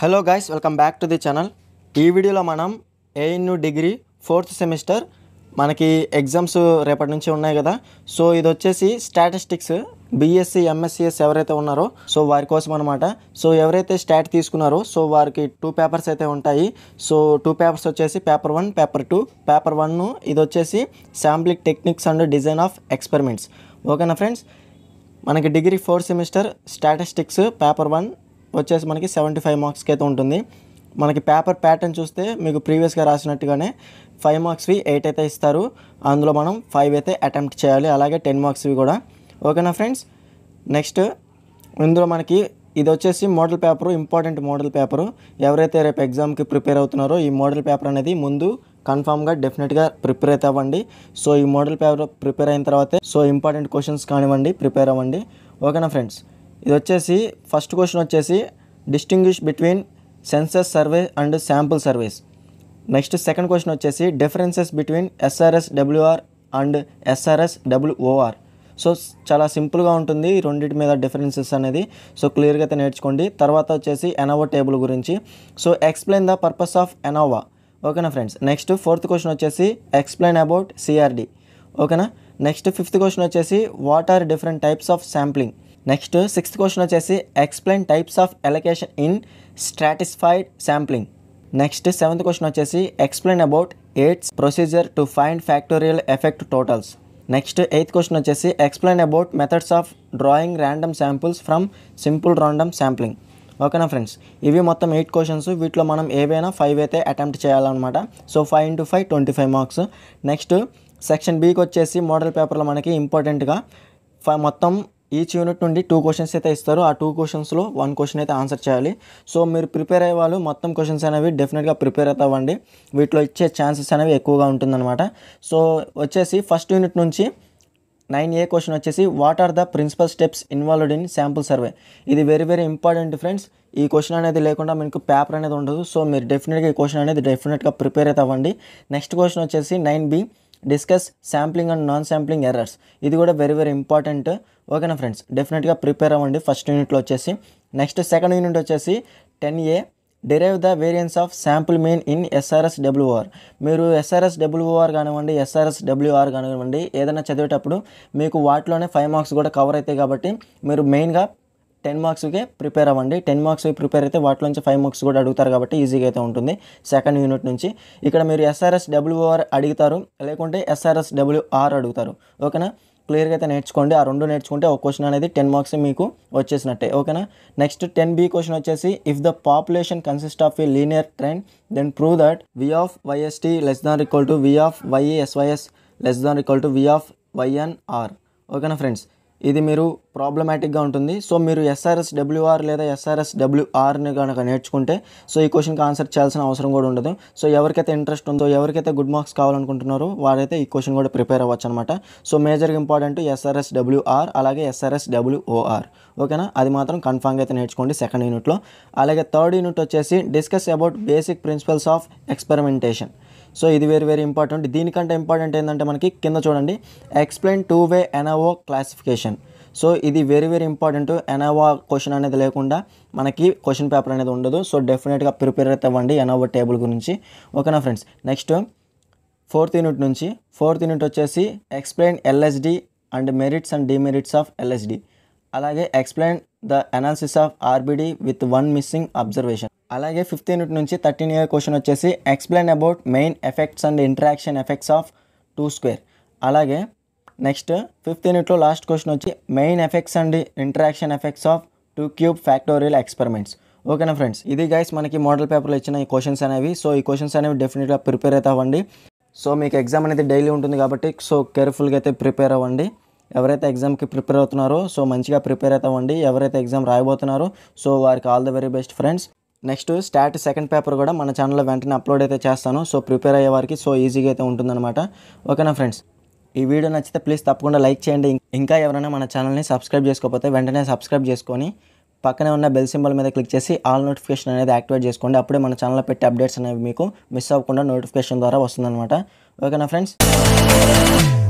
hello guys welcome back to the channel ఈ వీడియోలో మనం ఏఎన్యు డిగ్రీ ఫోర్త్ సెమిస్టర్ మనకి ఎగ్జామ్స్ రేపటి నుంచి ఉన్నాయి కదా సో ఇది వచ్చేసి స్టాటిస్టిక్స్ బీఎస్సీ ఎంఎస్సిఎస్ ఎవరైతే ఉన్నారో సో వారి కోసం అనమాట సో ఎవరైతే స్టాట్ తీసుకున్నారో సో వారికి టూ పేపర్స్ అయితే ఉంటాయి సో టూ పేపర్స్ వచ్చేసి paper one paper two paper వన్ను ఇది వచ్చేసి sampling techniques and design of experiments ఓకేనా ఫ్రెండ్స్ మనకి degree fourth semester statistics paper one వచ్చేసి మనకి సెవెంటీ ఫైవ్ మార్క్స్కి అయితే ఉంటుంది మనకి పేపర్ ప్యాటర్న్ చూస్తే మీకు ప్రీవియస్గా రాసినట్టుగానే ఫైవ్ మార్క్స్వి ఎయిట్ అయితే ఇస్తారు అందులో మనం ఫైవ్ అయితే అటెంప్ట్ చేయాలి అలాగే టెన్ మార్క్స్వి కూడా ఓకేనా ఫ్రెండ్స్ నెక్స్ట్ ఇందులో మనకి ఇది వచ్చేసి model paper important model paper ఎవరైతే రేపు ఎగ్జామ్కి ప్రిపేర్ అవుతున్నారో ఈ మోడల్ పేపర్ అనేది ముందు కన్ఫామ్గా డెఫినెట్గా ప్రిపేర్ అయితే అవ్వండి సో ఈ మోడల్ పేపర్ ప్రిపేర్ అయిన తర్వాతే సో ఇంపార్టెంట్ క్వశ్చన్స్ కానివ్వండి ప్రిపేర్ అవ్వండి ఓకేనా ఫ్రెండ్స్ ఇది వచ్చేసి ఫస్ట్ క్వశ్చన్ వచ్చేసి distinguish between census survey and sample surveys next second question వచ్చేసి differences between SRS WR and SRS WOR so చాలా సింపుల్గా ఉంటుంది రెండింటి మీద డిఫరెన్సెస్ అనేది సో క్లియర్గా అయితే నేర్చుకోండి తర్వాత వచ్చేసి ఎనోవా టేబుల్ గురించి so explain the purpose of ANOVA ఓకేనా ఫ్రెండ్స్ నెక్స్ట్ ఫోర్త్ క్వశ్చన్ వచ్చేసి ఎక్స్ప్లెయిన్ అబౌట్ సిఆర్డి ఓకేనా నెక్స్ట్ ఫిఫ్త్ క్వశ్చన్ వచ్చేసి what are different types of sampling next sixth question వచ్చేసి explain types of allocation in stratified sampling next seventh question వచ్చేసి explain about Yates procedure to find factorial effect totals next eighth question వచ్చేసి explain about methods of drawing random samples from simple random sampling ఓకేనా friends ఇవి మొత్తం eight questions వీటిలో మనం ఏవైనా five అయితే attempt చేయాలన్నమాట so five into five twenty five marks next section బీకి వచ్చేసి మోడల్ పేపర్లో మనకి ఇంపార్టెంట్గా మొత్తం ఈచ్ యూనిట్ నుండి టూ క్వశ్చన్స్ అయితే ఇస్తారు ఆ టూ క్వశ్చన్స్లో వన్ క్వశ్చన్ అయితే ఆన్సర్ చేయాలి సో మీరు ప్రిపేర్ అయ్యే వాళ్ళు మొత్తం క్వశ్చన్స్ అనేవి డెఫినెట్గా ప్రిపేర్ అవుతావండి వీటిలో ఇచ్చే ఛాన్సెస్ అనేవి ఎక్కువగా ఉంటుందన్నమాట సో వచ్చేసి ఫస్ట్ యూనిట్ నుంచి నైన్ ఏ క్వశ్చన్ వచ్చేసి what are the principal steps involved in sample survey ఇది వెరీ వెరీ ఇంపార్టెంట్ ఫ్రెండ్స్ ఈ క్వశ్చన్ అనేది లేకుండా మీకు పేపర్ అనేది ఉండదు సో మీరు డెఫినెట్గా ఈ క్వశ్చన్ అనేది డెఫినెట్గా ప్రిపేర్ అవుతావండి నెక్స్ట్ క్వశ్చన్ వచ్చేసి nine B discuss sampling and non sampling errors ఇది కూడా వెరీ వెరీ ఇంపార్టెంట్ ఓకేనా ఫ్రెండ్స్ డెఫినెట్గా ప్రిపేర్ అవ్వండి ఫస్ట్ యూనిట్లో వచ్చేసి నెక్స్ట్ సెకండ్ యూనిట్ వచ్చేసి ten A derive the variance of sample mean in SRS WR మీరు ఎస్ఆర్ఎస్ డబ్ల్యూఆర్ కానివ్వండి ఎస్ఆర్ఎస్ డబ్ల్యూఆర్ కానివ్వండి ఏదైనా చదివేటప్పుడు మీకు వాటిలోనే ఫైవ్ మార్క్స్ కూడా కవర్ అవుతాయి కాబట్టి మీరు మెయిన్గా టెన్ మార్క్స్కే ప్రిపేర్ అవ్వండి టెన్ మార్క్స్ ప్రిపేర్ అయితే నుంచి ఫైవ్ మార్క్స్ కూడా అడుగుతారు కాబట్టి ఈజీగా అయితే ఉంటుంది సెకండ్ యూనిట్ నుంచి ఇక్కడ మీరు ఎస్ఆర్ఎస్ డబ్ల్యూఆర్ అడుగుతారు లేకుంటే ఎస్ఆర్ఎస్ డబ్ల్యూఆర్ అడుగుతారు ఓకేనా క్లియర్గా అయితే నేర్చుకోండి ఆ రెండు నేర్చుకుంటే ఒక క్వశ్చన్ అనేది టెన్ మార్క్స్ మీకు వచ్చేసినట్టే ఓకేనా నెక్స్ట్ టెన్ బి క్వశ్చన్ వచ్చేసి if the population consist of a linear trend then prove that V of YST less than equal to V of YSYS less than equal to V of YNR ఓకేనా friends ఇది మీరు ప్రాబ్లమాటిక్గా ఉంటుంది so మీరు SRS WR లేదా SRS డబ్ల్యూఆర్ని కనుక నేర్చుకుంటే సో ఈ క్వశ్చన్కి ఆన్సర్ చేయాల్సిన అవసరం కూడా ఉండదు సో ఎవరికైతే ఇంట్రెస్ట్ ఉందో ఎవరికైతే గుడ్ మార్క్స్ కావాలనుకుంటున్నారో వారైతే ఈ క్వశ్చన్ కూడా ప్రిపేర్ అవ్వచ్చు అనమాట సో మేజర్గా ఇంపార్టెంట్ ఎస్ఆర్ఎస్ డబ్ల్యూఆర్ అలాగే ఎస్ఆర్ఎస్ డబ్ల్యూఓఆర్ ఓకేనా అది మాత్రం కన్ఫామ్గా అయితే నేర్చుకోండి సెకండ్ యూనిట్లో అలాగే థర్డ్ యూనిట్ వచ్చేసి discuss about basic principles of experimentation so ఇది వెరీ వెరీ ఇంపార్టెంట్ దీనికంటే ఇంపార్టెంట్ ఏంటంటే మనకి కింద చూడండి explain two way ANOVA classification so ఇది very very important ANOVA question అనేది లేకుండా మనకి క్వశ్చన్ పేపర్ అనేది ఉండదు సో డెఫినెట్గా ప్రిపేర్ అయితే అవ్వండి ఎనోవా టేబుల్ గురించి ఓకేనా ఫ్రెండ్స్ నెక్స్ట్ ఫోర్త్ యూనిట్ నుంచి ఫోర్త్ యూనిట్ వచ్చేసి explain LSD and merits and demerits of LSD అలాగే explain the analysis of RBD with one missing observation అలాగే ఫిఫ్త్ యూనిట్ నుంచి థర్టీన్ ఇయర్ క్వశ్చన్ వచ్చేసి explain about main effects and interaction effects of two square అలాగే next fifth యూనిట్లో last question వచ్చి main effects and interaction effects of two cube factorial experiments ఓకేనా friends ఇది guys మనకి మోడల్ పేపర్లో ఇచ్చిన ఈ క్వశ్చన్స్ అనేవి సో ఈ క్వశ్చన్స్ అనేవి డెఫినెట్గా ప్రిపేర్ అయితే అవ్వండి సో మీకు ఎగ్జామ్ అనేది డైలీ ఉంటుంది కాబట్టి సో కేర్ఫుల్గా అయితే ప్రిపేర్ అవ్వండి ఎవరైతే ఎగ్జామ్కి ప్రిపేర్ అవుతున్నారో సో మంచిగా ప్రిపేర్ అవుతామండి ఎవరైతే ఎగ్జామ్ రాయబోతున్నారో సో వారికి all the very best friends next stat second paper కూడా మన ఛానల్లో వెంటనే అప్లోడ్ అయితే చేస్తాను సో ప్రిపేర్ అయ్యే వారికి సో ఈజీగా అయితే ఉంటుందన్నమాట ఓకేనా ఫ్రెండ్స్ ఈ వీడియో నచ్చితే ప్లీజ్ తప్పకుండా లైక్ చేయండి ఇంకా ఎవరైనా మన ఛానల్ని సబ్స్క్రైబ్ చేసుకోకపోతే వెంటనే సబ్స్క్రైబ్ చేసుకొని పక్కనే ఉన్న బెల్ సింబల్ మీద క్లిక్ చేసి ఆల్ నోటిఫికేషన్ అనేది యాక్టివేట్ చేసుకోండి అప్పుడే మన ఛానల్లో పెట్టే అప్డేట్స్ అనేవి మీకు మిస్ అవ్వకుండా నోటిఫికేషన్ ద్వారా వస్తుందన్నమాట ఓకేనా ఫ్రెండ్స్